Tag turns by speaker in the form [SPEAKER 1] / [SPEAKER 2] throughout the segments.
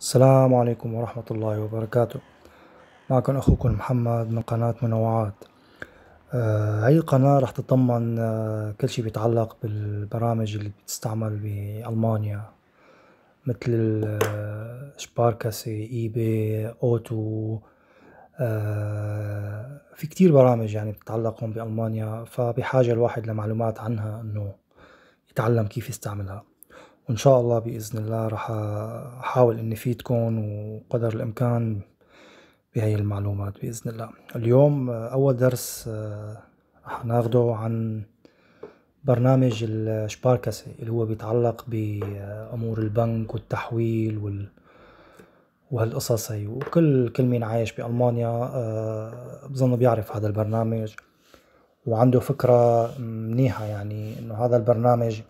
[SPEAKER 1] السلام عليكم ورحمة الله وبركاته معكم أخوكم محمد من قناة منوعات آه هاي القناة رح تطمن آه كل شي بيتعلق بالبرامج اللي بتستعمل بألمانيا مثل شباركاسي اي بي اوتو آه في كتير برامج يعني بتتعلق هون بألمانيا فبحاجة الواحد لمعلومات عنها انه يتعلم كيف يستعملها وإن شاء الله بإذن الله راح أحاول إني افيدكم وقدر الإمكان بهي المعلومات بإذن الله اليوم أول درس آه، رح ناخده عن برنامج الشباركسي اللي هو بيتعلق بأمور البنك والتحويل وال وهالقصص هي وكل كل مين عايش بألمانيا آه، بظن بيعرف هذا البرنامج وعنده فكرة منيحة يعني إنه هذا البرنامج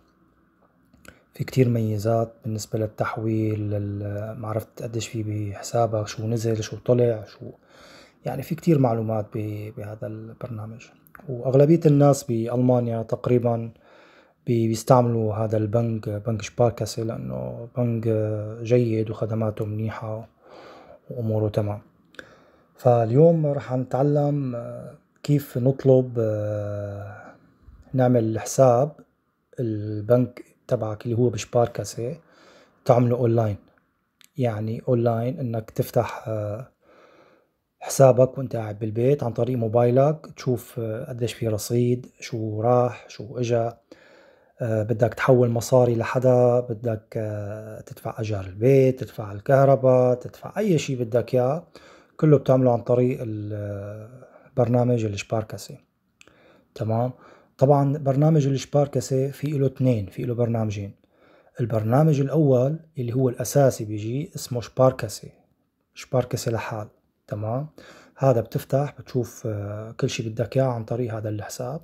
[SPEAKER 1] في كتير ميزات بالنسبة للتحويل معرفة قديش في بحسابك شو نزل شو طلع شو يعني في كتير معلومات بهذا البرنامج وأغلبية الناس بألمانيا تقريبا بيستعملوا هذا البنك بنك شباركاسي لأنه بنك جيد وخدماته منيحة وأموره تمام فاليوم رح نتعلم آه، كيف نطلب آه، نعمل حساب البنك تبعك اللي هو بشبارك هسه تعمله اونلاين يعني اونلاين انك تفتح آه، حسابك وانت قاعد بالبيت عن طريق موبايلك تشوف آه، قديش في رصيد شو راح شو اجا آه، بدك تحول مصاري لحدا بدك تدفع اجار البيت تدفع الكهرباء تدفع اي شيء بدك اياه كله بتعمله عن طريق البرنامج الشباركسي تمام طبعا برنامج الشباركسة في له اثنين في له برنامجين البرنامج الأول اللي هو الأساسي بيجي اسمه شباركسة شباركسة لحال تمام هذا بتفتح بتشوف آه، كل شيء بدك اياه عن طريق هذا الحساب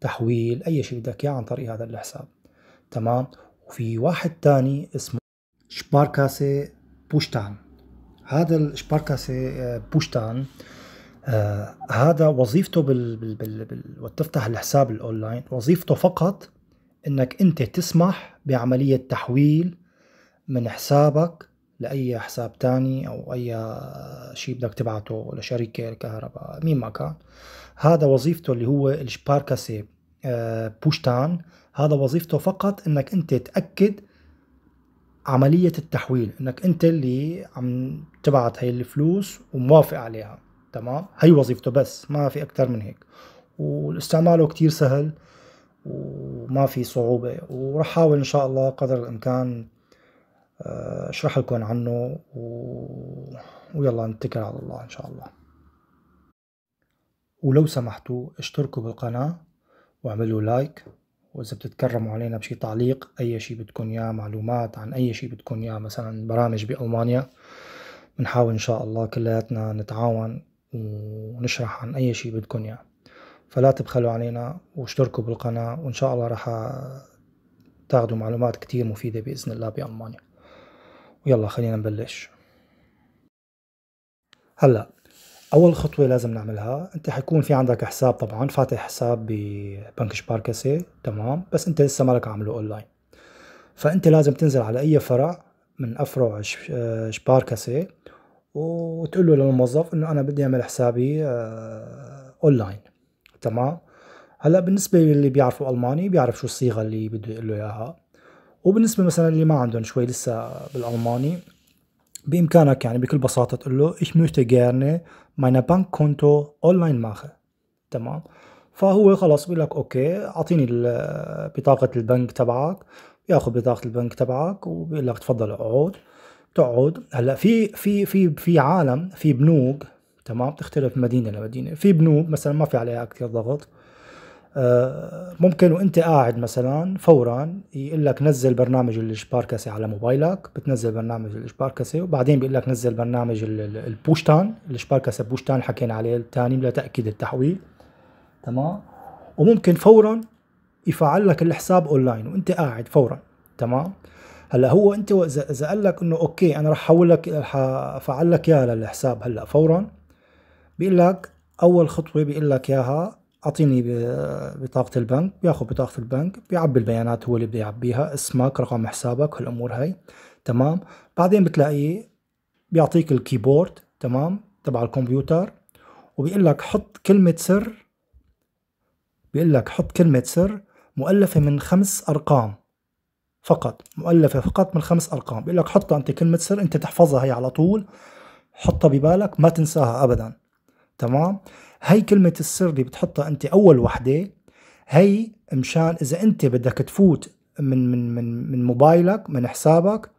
[SPEAKER 1] تحويل اي شيء بدك اياه عن طريق هذا الحساب تمام وفي واحد تاني اسمه شباركاسي بوشتان هذا الشباركاسي آه، بوشتان آه هذا وظيفته بال بال بال بال وتفتح الحساب الاونلاين وظيفته فقط انك انت تسمح بعمليه تحويل من حسابك لاي حساب تاني او اي شيء بدك تبعته لشركه الكهرباء مين ما كان هذا وظيفته اللي هو الشباركاسي آه بوشتان هذا وظيفته فقط انك انت تاكد عمليه التحويل انك انت اللي عم تبعت هاي الفلوس وموافق عليها تمام هي وظيفته بس ما في اكثر من هيك والاستعماله كتير سهل وما في صعوبة ورح حاول إن شاء الله قدر الإمكان آه، أشرح لكم عنه و... ويلا نتكل على الله إن شاء الله ولو سمحتوا اشتركوا بالقناة واعملوا لايك وإذا بتتكرموا علينا بشي تعليق أي شي بدكم إياه معلومات عن أي شي بدكم إياه مثلا برامج بألمانيا بنحاول إن شاء الله كلياتنا نتعاون ونشرح عن أي شيء بدكم إياه يعني. فلا تبخلوا علينا واشتركوا بالقناة وإن شاء الله رح تاخذوا معلومات كتير مفيدة بإذن الله بألمانيا ويلا خلينا نبلش هلا أول خطوة لازم نعملها أنت حيكون في عندك حساب طبعا فاتح حساب ببنك شباركسي تمام بس أنت لسه مالك عامله أونلاين فأنت لازم تنزل على أي فرع من أفرع شباركسي وتقول له للموظف انه انا بدي اعمل حسابي اونلاين آه، تمام هلا بالنسبه للي بيعرفوا الماني بيعرف شو الصيغه اللي بده يقول له اياها وبالنسبه مثلا اللي ما عندهم شوي لسه بالالماني بامكانك يعني بكل بساطه تقول له ich möchte gerne meine Bankkonto online mache تمام فهو خلاص بيقول لك اوكي اعطيني آه، بطاقه البنك تبعك بياخذ بطاقه البنك تبعك وبيقول لك تفضل اقعد تقعد هلا في في في في عالم في بنوك تمام تختلف مدينه لمدينه في بنوك مثلا ما في عليها كثير ضغط آه، ممكن وانت قاعد مثلا فورا يقول لك نزل برنامج الاشباركسي على موبايلك بتنزل برنامج الاشباركسي وبعدين بيقول لك نزل برنامج البوشتان الاشباركسي بوشتان حكينا عليه الثاني لتاكيد التحويل تمام وممكن فورا يفعل لك الحساب اونلاين وانت قاعد فورا تمام هلا هو انت اذا قال لك انه اوكي انا رح احول لك رح افعل لك اياها للحساب هلا فورا بيقول لك اول خطوه بيقول لك اياها اعطيني بطاقه البنك بياخذ بطاقه البنك بيعبي البيانات هو اللي بده يعبيها اسمك رقم حسابك هالامور هاي تمام بعدين بتلاقيه بيعطيك الكيبورد تمام تبع الكمبيوتر وبيقول لك حط كلمه سر بيقول لك حط كلمه سر مؤلفه من خمس ارقام فقط مؤلفة فقط من خمس أرقام بيقول لك حطها أنت كلمة سر أنت تحفظها هي على طول حطها ببالك ما تنساها أبدا تمام هي كلمة السر اللي بتحطها أنت أول وحدة هي مشان إذا أنت بدك تفوت من من من من موبايلك من حسابك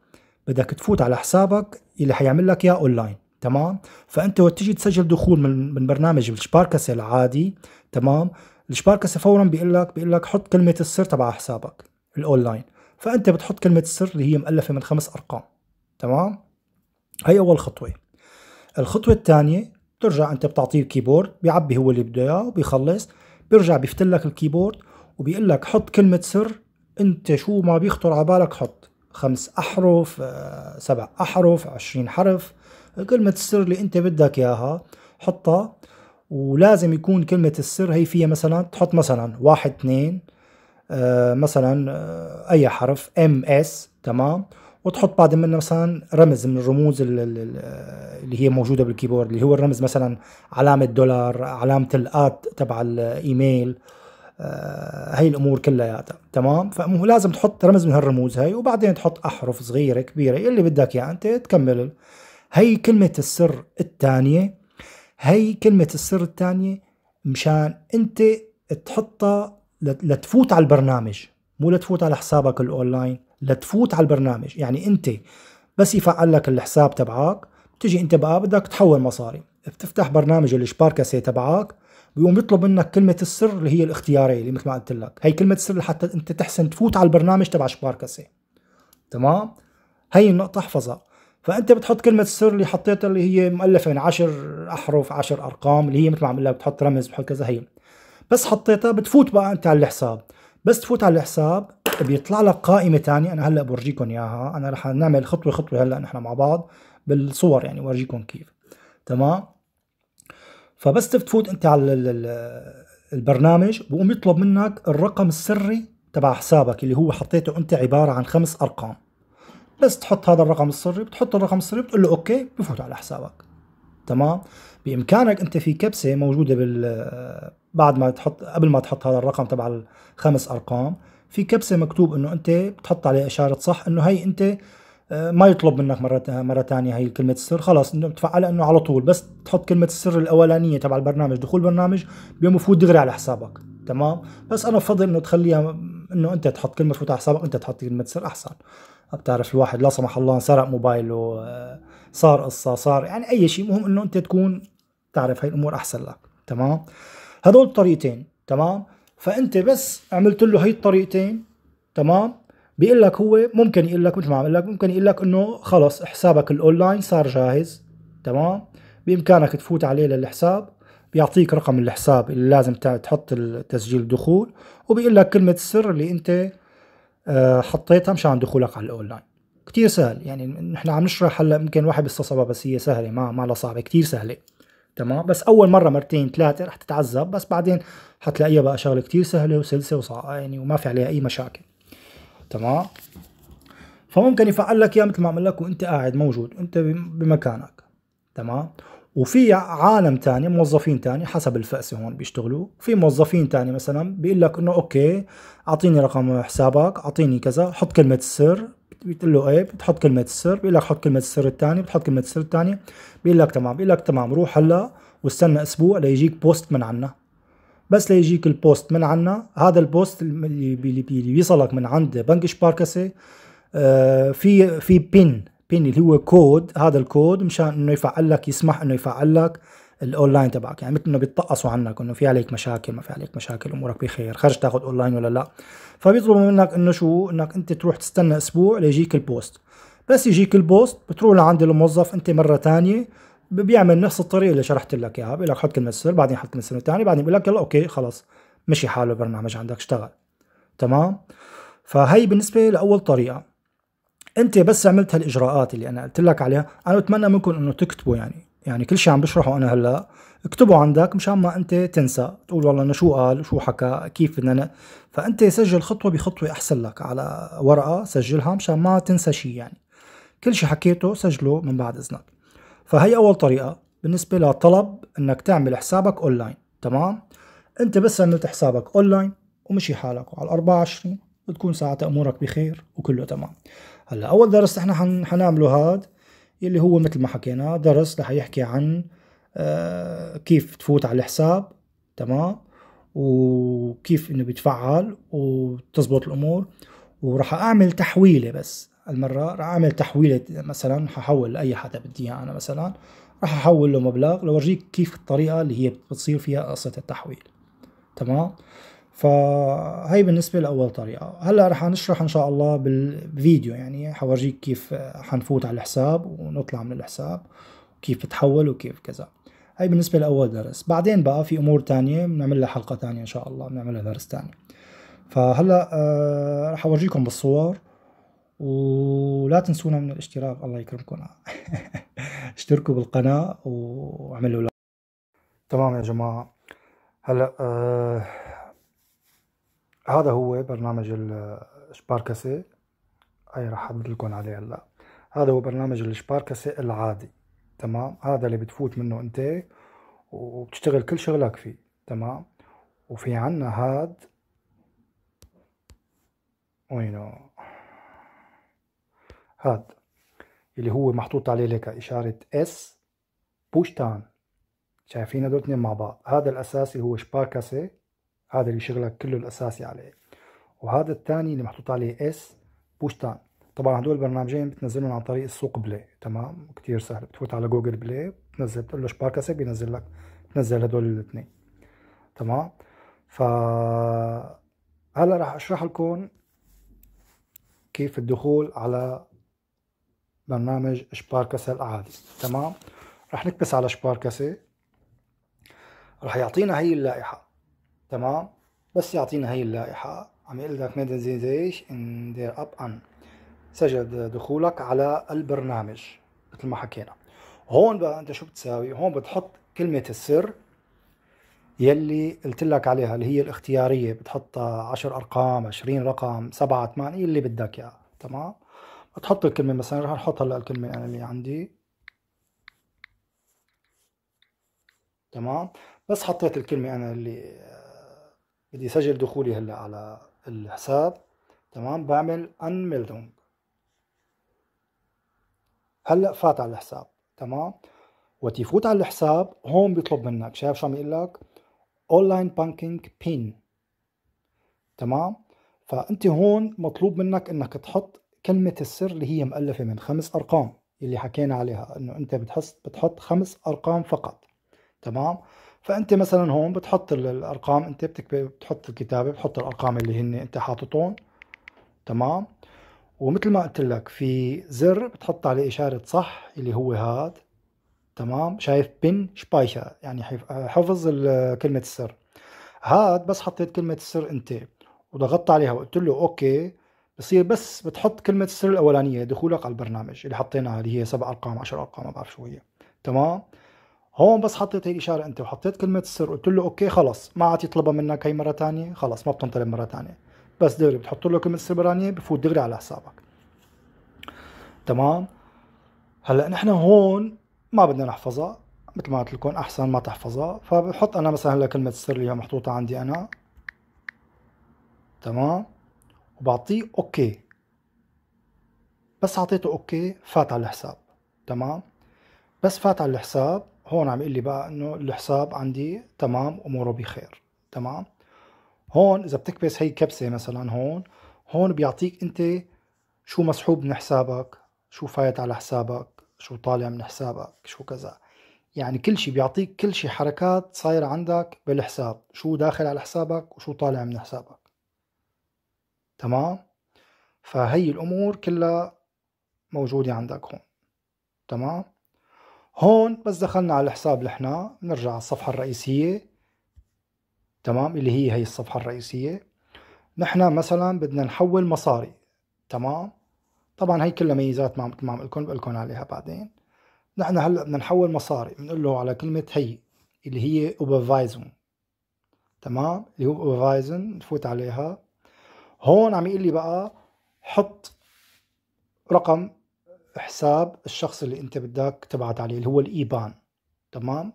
[SPEAKER 1] بدك تفوت على حسابك اللي حيعمل لك اياه اونلاين تمام فانت وقت تيجي تسجل دخول من من برنامج الشباركسه العادي تمام الشباركسه فورا بيقول لك بيقول لك حط كلمه السر تبع حسابك الاونلاين فانت بتحط كلمه السر اللي هي مؤلفه من خمس ارقام تمام هي اول خطوه الخطوه الثانيه بترجع انت بتعطيه الكيبورد بيعبي هو اللي بده اياه وبيخلص بيرجع بيفتل لك الكيبورد وبيقول لك حط كلمه سر انت شو ما بيخطر على بالك حط خمس احرف آه، سبع احرف عشرين حرف كلمه السر اللي انت بدك اياها حطها ولازم يكون كلمة السر هي فيها مثلا تحط مثلا واحد اثنين آه، مثلا آه، اي حرف ام اس تمام وتحط بعد منه مثلا رمز من الرموز آه، اللي هي موجوده بالكيبورد اللي هو الرمز مثلا علامه دولار علامه الات تبع الايميل هاي الامور كلياتها تمام فمو لازم تحط رمز من هالرموز هاي وبعدين تحط احرف صغيره كبيره اللي بدك اياه انت تكمل هي كلمه السر الثانيه هي كلمه السر الثانيه مشان انت تحطها لتفوت على البرنامج مو لتفوت على حسابك الاونلاين لتفوت على البرنامج يعني انت بس يفعل لك الحساب تبعك بتجي انت بقى بدك تحول مصاري بتفتح برنامج الشباركاسي تبعك بيقوم يطلب منك كلمة السر اللي هي الاختيارية اللي مثل ما قلت لك هي كلمة السر لحتى انت تحسن تفوت على البرنامج تبع شباركاسي تمام هي النقطة احفظها فانت بتحط كلمة السر اللي حطيتها اللي هي مؤلفة من عشر احرف عشر ارقام اللي هي مثل ما عم لك بتحط رمز بتحط كذا هي بس حطيتها بتفوت بقى انت على الحساب بس تفوت على الحساب بيطلع لك قائمه ثانيه انا هلا بورجيكم اياها انا رح نعمل خطوه خطوه هلا نحن مع بعض بالصور يعني ورجيكم كيف تمام فبس تفوت انت على البرنامج بقوم يطلب منك الرقم السري تبع حسابك اللي هو حطيته انت عباره عن خمس ارقام بس تحط هذا الرقم السري بتحط الرقم السري بتقول له اوكي بفوت على حسابك تمام بامكانك انت في كبسه موجوده بال بعد ما تحط قبل ما تحط هذا الرقم تبع الخمس ارقام في كبسه مكتوب انه انت بتحط عليه اشاره صح انه هي انت آه، ما يطلب منك مرة مرة ثانية هي كلمة السر خلاص انه بتفعل انه على طول بس تحط كلمة السر الأولانية تبع البرنامج دخول برنامج بيوم يفوت دغري على حسابك تمام بس أنا بفضل انه تخليها انه انت تحط كلمة تفوت على حسابك انت تحط كلمة سر أحسن بتعرف الواحد لا سمح الله انسرق موبايله آه، صار قصة صار يعني أي شيء مهم انه انت تكون تعرف هاي الأمور أحسن لك تمام هدول طريقتين تمام فانت بس عملت له هي الطريقتين تمام بيقول لك هو ممكن يقول لك مثل ما عم لك ممكن يقول لك انه خلص حسابك الاونلاين صار جاهز تمام بامكانك تفوت عليه للحساب بيعطيك رقم الحساب اللي لازم تحط التسجيل الدخول وبيقول لك كلمة السر اللي انت آه، حطيتها مشان دخولك على الاونلاين كتير سهل يعني نحن عم نشرح هلا يمكن واحد بيستصعبها بس هي سهلة ما ما لها صعبة كتير سهلة تمام بس اول مره مرتين ثلاثه رح تتعذب بس بعدين حتلاقيها بقى شغله كتير سهله وسلسه وصع يعني وما في عليها اي مشاكل تمام فممكن يفعل لك اياها مثل ما عمل لك وانت قاعد موجود انت بمكانك تمام وفي عالم تاني موظفين تاني حسب الفأسة هون بيشتغلوا في موظفين تاني مثلا بيقول لك انه اوكي اعطيني رقم حسابك اعطيني كذا حط كلمة السر بتقول له ايه بتحط كلمه السر بيقول لك حط كلمه السر الثانيه بتحط كلمه السر الثانيه بيقول لك تمام بيقول لك تمام روح هلا واستنى اسبوع ليجيك بوست من عنا بس ليجيك البوست من عنا هذا البوست اللي بيوصلك من عند بنك شباركسي آه، في في بين بين اللي هو كود هذا الكود مشان انه يفعل لك يسمح انه يفعل لك الاونلاين تبعك يعني مثل انه بيتطقصوا عنك انه في عليك مشاكل ما في عليك مشاكل امورك بخير خرج تاخذ اونلاين ولا لا فبيطلبوا منك انه شو انك انت تروح تستنى اسبوع ليجيك البوست بس يجيك البوست بتروح لعند الموظف انت مره ثانيه بيعمل نفس الطريقه اللي شرحت لك اياها بيقول لك حط كلمه سر بعدين حط كلمه سر ثاني بعدين بيقول لك يلا اوكي خلص مشي حاله البرنامج عندك اشتغل تمام فهي بالنسبه لاول طريقه انت بس عملت هالاجراءات اللي انا قلت لك عليها انا بتمنى منكم انه تكتبوا يعني يعني كل شيء عم بشرحه انا هلا اكتبه عندك مشان ما انت تنسى تقول والله انه شو قال شو حكى كيف بدنا فانت سجل خطوه بخطوه احسن لك على ورقه سجلها مشان ما تنسى شيء يعني كل شيء حكيته سجله من بعد اذنك فهي اول طريقه بالنسبه للطلب انك تعمل حسابك اونلاين تمام انت بس عملت حسابك اونلاين ومشي حالك وعلى 24 بتكون ساعتها امورك بخير وكله تمام هلا اول درس نحن حنعمله هاد يلي هو مثل ما حكينا درس رح يحكي عن آه، كيف تفوت على الحساب تمام وكيف انه بيتفعل وتزبط الامور وراح اعمل تحويله بس المره راح اعمل تحويله مثلا ححول لاي حدا بدي اياه انا مثلا راح احول له مبلغ لورجيك كيف الطريقه اللي هي بتصير فيها قصه التحويل تمام فهي بالنسبة لأول طريقة هلأ رح نشرح إن شاء الله بالفيديو يعني حورجيك كيف حنفوت على الحساب ونطلع من الحساب وكيف بتحول وكيف كذا هي بالنسبة لأول درس بعدين بقى في أمور تانية بنعمل لها حلقة تانية إن شاء الله بنعملها درس تاني فهلأ آه رح أورجيكم بالصور ولا تنسونا من الاشتراك الله يكرمكم اشتركوا بالقناة وعملوا لايك تمام يا جماعة هلأ آه هذا هو برنامج الشباركسي اي راح احط لكم عليه هلا هذا هو برنامج الشباركسي العادي تمام هذا اللي بتفوت منه انت وبتشتغل كل شغلك فيه تمام وفي عنا هاد وينو هاد اللي هو محطوط عليه لك اشارة اس بوشتان شايفين هدول اثنين مع بعض هذا الاساسي هو شباركاسي هذا اللي شغلك كله الاساسي عليه وهذا الثاني اللي محطوط عليه اس بوشتان طبعا هدول البرنامجين بتنزلهم عن طريق السوق بلاي تمام كتير سهل بتفوت على جوجل بلاي بتنزل بتقول له شباركاسك بينزل لك بتنزل هدول الاثنين تمام ف هلا راح اشرح لكم كيف الدخول على برنامج شباركاسة العادي تمام راح نكبس على شباركاسة راح يعطينا هي اللائحة تمام بس يعطينا هي اللائحة عم يقول لك زيش ان دير اب ان سجل دخولك على البرنامج مثل ما حكينا هون بقى انت شو بتساوي هون بتحط كلمة السر يلي قلت لك عليها اللي هي الاختيارية بتحط 10 أرقام 20 رقم 7 8 اللي بدك إياه تمام بتحط الكلمة مثلا رح نحط هلا الكلمة أنا اللي عندي تمام بس حطيت الكلمة أنا اللي بدي سجل دخولي هلا على الحساب تمام بعمل انميلدونج هلا فات على الحساب تمام وقت يفوت على الحساب هون بيطلب منك شايف شو عم يقول لك اونلاين بانكينج بين تمام فانت هون مطلوب منك انك تحط كلمة السر اللي هي مؤلفة من خمس ارقام اللي حكينا عليها انه انت بتحس بتحط خمس ارقام فقط تمام فانت مثلا هون بتحط الارقام انت بتحط الكتابه بتحط الارقام اللي هن انت حاططهم تمام ومثل ما قلت لك في زر بتحط عليه اشاره صح اللي هو هاد تمام شايف بن شبايشا يعني حفظ كلمه السر هاد بس حطيت كلمه السر انت وضغطت عليها وقلت له اوكي بصير بس بتحط كلمه السر الاولانيه دخولك على البرنامج اللي حطيناها اللي هي سبع ارقام عشر ارقام ما بعرف شو هي تمام هون بس حطيت هي الاشاره انت وحطيت كلمه السر قلت له اوكي خلص ما عاد يطلبها منك هي مره ثانيه خلص ما بتنطلب مره ثانيه بس دغري بتحط له كلمه السر برانيه بفوت دغري على حسابك تمام هلا نحن هون ما بدنا نحفظها مثل ما قلت لكم احسن ما تحفظها فبحط انا مثلا هلا كلمه السر اللي هي محطوطه عندي انا تمام وبعطيه اوكي بس اعطيته اوكي فات على الحساب تمام بس فات على الحساب هون عم يقول لي بقى انه الحساب عندي تمام اموره بخير تمام هون اذا بتكبس هي كبسه مثلا هون هون بيعطيك انت شو مسحوب من حسابك شو فايت على حسابك شو طالع من حسابك شو كذا يعني كل شيء بيعطيك كل شيء حركات صايرة عندك بالحساب شو داخل على حسابك وشو طالع من حسابك تمام فهي الأمور كلها موجودة عندك هون تمام هون بس دخلنا على الحساب لحنا نرجع على الصفحة الرئيسية تمام اللي هي هي الصفحة الرئيسية نحن مثلا بدنا نحول مصاري تمام طبعا هي كلها ميزات ما مثل ما عم لكم بقول لكم عليها بعدين نحن هلا بدنا نحول مصاري بنقول له على كلمة هي اللي هي اوبرفايزون تمام اللي هو اوبرفايزون نفوت عليها هون عم يقول لي بقى حط رقم حساب الشخص اللي انت بدك تبعت عليه اللي هو الايبان تمام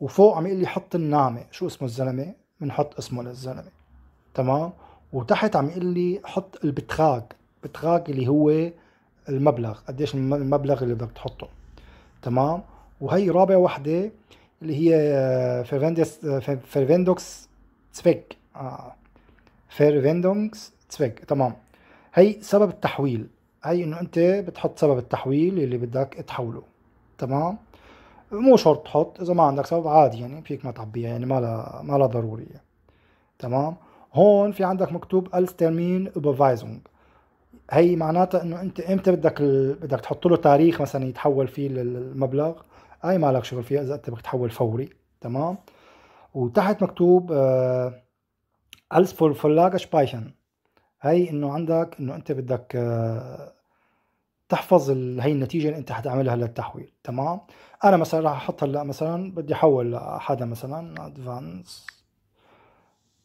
[SPEAKER 1] وفوق عم يقول لي حط النعمه شو اسمه الزلمه بنحط اسمه للزلمه تمام وتحت عم يقول لي حط البتراغ بتراغ اللي هو المبلغ قديش المبلغ اللي بدك تحطه تمام وهي رابع وحده اللي هي فيرفندس فيرفندوكس تسفيك آه. فيرفندوكس تسفيك آه، آه، تمام هي سبب التحويل هي انه انت بتحط سبب التحويل اللي بدك تحوله تمام مو شرط تحط اذا ما عندك سبب عادي يعني فيك ما تعبيها يعني ما لا ما لا ضرورية يعني، تمام هون في عندك مكتوب ترمين اوبرفايزنج هي معناتها انه انت امتى بدك ال... بدك تحط له تاريخ مثلا يتحول فيه المبلغ هاي ما لك شغل فيها اذا انت بدك تحول فوري تمام وتحت مكتوب آه، الس فور فلاج speichern هي انه عندك انه انت بدك آه، تحفظ هي النتيجه اللي انت حتعملها للتحويل تمام انا مثلا راح احط هلا مثلا بدي احول لحدا مثلا ادفانس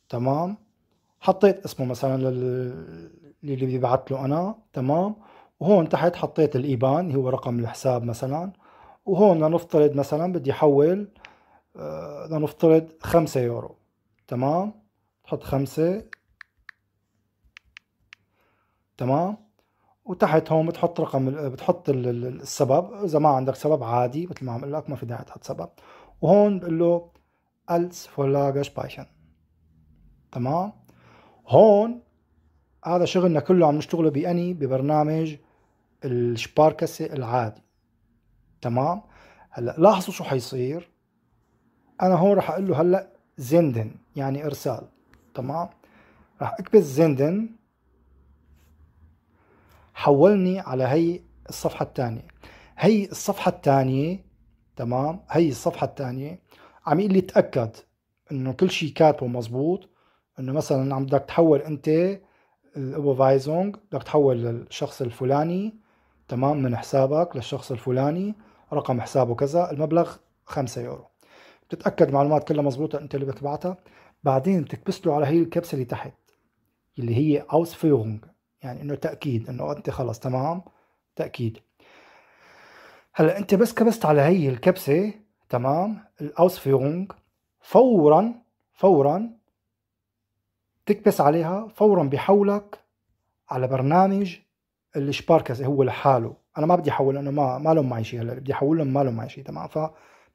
[SPEAKER 1] تمام حطيت اسمه مثلا لل... اللي بيبعت له انا تمام وهون تحت حطيت الايبان هو رقم الحساب مثلا وهون لنفترض مثلا بدي احول آه، لنفترض خمسة يورو تمام حط خمسة تمام وتحت هون بتحط رقم بتحط السبب اذا ما عندك سبب عادي مثل ما عم اقول لك ما في داعي تحط سبب وهون بقول له الس فور لاجش بايشن تمام هون هذا شغلنا كله عم نشتغله بأني ببرنامج الشباركسي العادي تمام هلا لاحظوا شو حيصير انا هون راح اقول له هلا زندن يعني ارسال تمام راح اكبس زندن حولني على هي الصفحة الثانية هي الصفحة الثانية تمام هي الصفحة الثانية عم يقول لي تأكد انه كل شيء كاتبه مزبوط انه مثلا عم بدك تحول انت الاوبرفايزونج بدك تحول للشخص الفلاني تمام من حسابك للشخص الفلاني رقم حسابه كذا المبلغ 5 يورو بتتاكد معلومات كلها مزبوطه انت اللي بتبعتها بعدين بتكبس له على هي الكبسه اللي تحت اللي هي اوسفيرونج يعني انه تاكيد انه انت خلص تمام تاكيد هلا انت بس كبست على هي الكبسه تمام الاوسفيرونج فورا فورا تكبس عليها فورا بحولك على برنامج الشباركس هو لحاله انا ما بدي احول لانه ما ما لهم معي شيء هلا بدي احول لهم ما لهم معي شيء تمام ف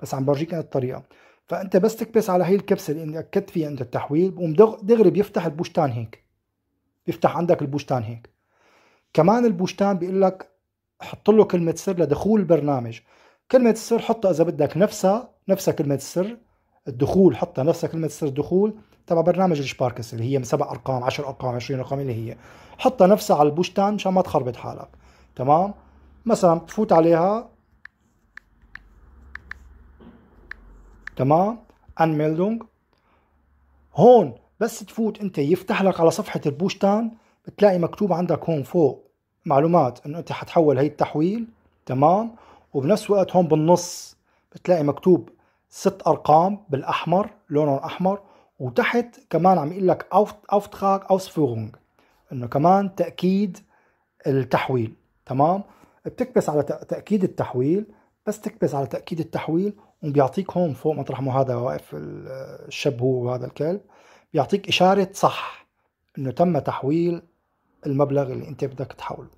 [SPEAKER 1] بس عم برجيك الطريقه فانت بس تكبس على هي الكبسه اللي اكدت فيها انت التحويل بقوم دغري بيفتح البوشتان هيك بيفتح عندك البوشتان هيك كمان البوشتان بيقول لك حط له كلمة سر لدخول البرنامج كلمة السر حطها إذا بدك نفسها نفسها كلمة السر الدخول حطها نفسها كلمة السر الدخول تبع برنامج الشباركس اللي هي من سبع أرقام 10 أرقام 20 أرقام اللي هي حطها نفسها على البوشتان مشان ما تخربط حالك تمام مثلا بتفوت عليها تمام أنميلدونج هون بس تفوت انت يفتح لك على صفحه البوشتان بتلاقي مكتوب عندك هون فوق معلومات انه انت حتحول هي التحويل تمام وبنفس الوقت هون بالنص بتلاقي مكتوب ست ارقام بالاحمر لونهم احمر وتحت كمان عم يقول لك اوفتخاك اوسفيرونج انه كمان تاكيد التحويل تمام بتكبس على تاكيد التحويل بس تكبس على تاكيد التحويل وبيعطيك هون فوق مطرح ما هذا واقف الشب هو وهذا الكلب يعطيك إشارة صح إنه تم تحويل المبلغ اللي أنت بدك تحوله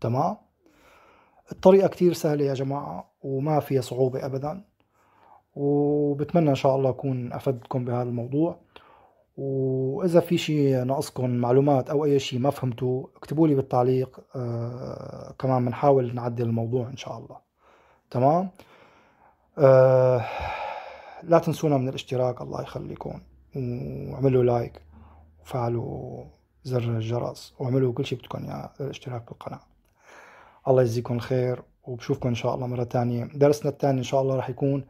[SPEAKER 1] تمام؟ الطريقة كتير سهلة يا جماعة وما فيها صعوبة أبدا وبتمنى إن شاء الله أكون أفدكم بهذا الموضوع وإذا في شي ناقصكم معلومات أو أي شي ما فهمتوه اكتبوا لي بالتعليق آه كمان بنحاول نعدل الموضوع إن شاء الله تمام آه لا تنسونا من الاشتراك الله يخليكم وعملوا لايك وفعلوا زر الجرس واعملوا كل شيء بدكم اياه الاشتراك بالقناة الله يجزيكم الخير وبشوفكم ان شاء الله مرة تانية درسنا الثاني ان شاء الله راح يكون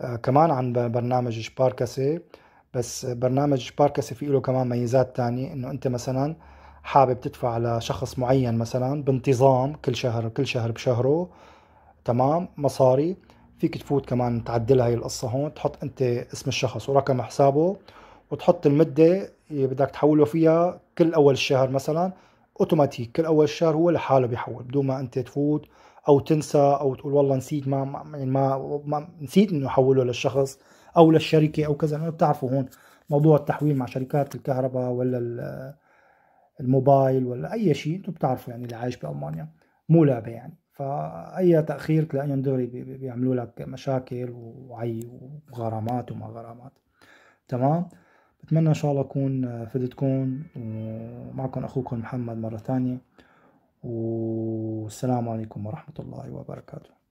[SPEAKER 1] آه، كمان عن برنامج شباركاسي بس برنامج شباركاسي فيه له كمان ميزات تانية انه انت مثلا حابب تدفع لشخص معين مثلا بانتظام كل شهر كل شهر بشهره تمام مصاري فيك تفوت كمان تعدل هاي القصة هون تحط انت اسم الشخص ورقم حسابه وتحط المدة اللي بدك تحوله فيها كل اول الشهر مثلا اوتوماتيك كل اول الشهر هو لحاله بيحول بدون ما انت تفوت او تنسى او تقول والله نسيت ما ما, يعني ما, ما نسيت انه احوله للشخص او للشركة او كذا لانه بتعرفوا هون موضوع التحويل مع شركات الكهرباء ولا الموبايل ولا اي شيء انتم بتعرفوا يعني اللي عايش بالمانيا مو لعبة يعني فاي تاخير تلاقيهم دغري بيعملوا لك مشاكل وعي وغرامات وما غرامات تمام بتمنى ان شاء الله اكون فدتكم ومعكم اخوكم محمد مره ثانيه والسلام عليكم ورحمه الله وبركاته